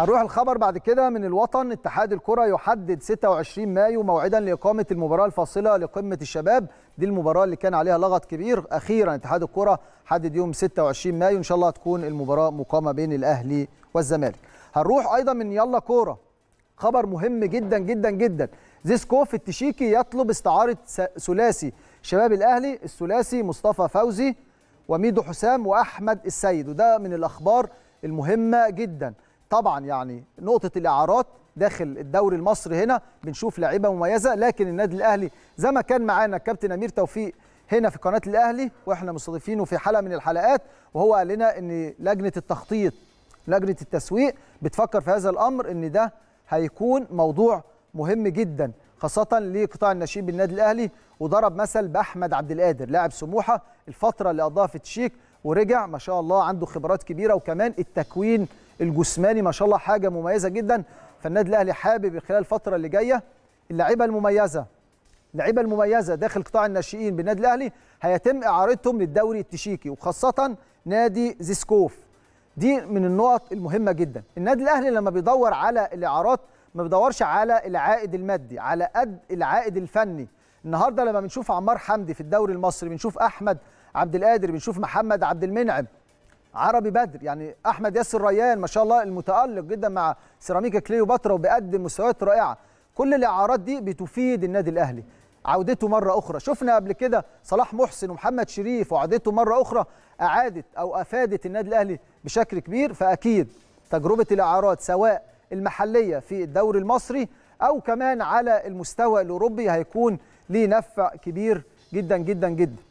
هنروح الخبر بعد كده من الوطن اتحاد الكره يحدد 26 مايو موعدا لاقامه المباراه الفاصله لقمه الشباب دي المباراه اللي كان عليها لغط كبير اخيرا اتحاد الكره حدد يوم 26 مايو ان شاء الله هتكون المباراه مقامه بين الاهلي والزمالك هنروح ايضا من يلا كوره خبر مهم جدا جدا جدا زيسكوف التشيكي يطلب استعاره ثلاثي شباب الاهلي الثلاثي مصطفى فوزي وميدو حسام واحمد السيد وده من الاخبار المهمه جدا طبعا يعني نقطه الاعارات داخل الدوري المصري هنا بنشوف لاعيبه مميزه لكن النادي الاهلي زي ما كان معانا الكابتن امير توفيق هنا في قناه الاهلي واحنا مستضيفينه في حلقه من الحلقات وهو قال لنا ان لجنه التخطيط لجنه التسويق بتفكر في هذا الامر ان ده هيكون موضوع مهم جدا خاصه لقطاع الناشئين بالنادي الاهلي وضرب مثل باحمد عبد القادر لاعب سموحه الفتره اللي قضاها في تشيك ورجع ما شاء الله عنده خبرات كبيره وكمان التكوين الجسماني ما شاء الله حاجه مميزه جدا فالنادي الاهلي حابب خلال الفتره اللي جايه اللعيبه المميزه اللعيبه المميزه داخل قطاع الناشئين بالنادي الاهلي هيتم اعارتهم للدوري التشيكي وخاصه نادي زيسكوف دي من النقط المهمه جدا النادي الاهلي لما بيدور على الاعارات ما بيدورش على العائد المادي على قد العائد الفني النهارده لما بنشوف عمار حمدي في الدوري المصري بنشوف احمد عبد القادر بنشوف محمد عبد المنعم عربي بدر يعني احمد ياسر ريان ما شاء الله المتالق جدا مع سيراميكا كليوباترا وبيقدم مستويات رائعه كل الاعارات دي بتفيد النادي الاهلي عودته مره اخرى شفنا قبل كده صلاح محسن ومحمد شريف وعودته مره اخرى اعادت او افادت النادي الاهلي بشكل كبير فاكيد تجربه الاعارات سواء المحليه في الدوري المصري او كمان على المستوى الاوروبي هيكون ليه نفع كبير جدا جدا جدا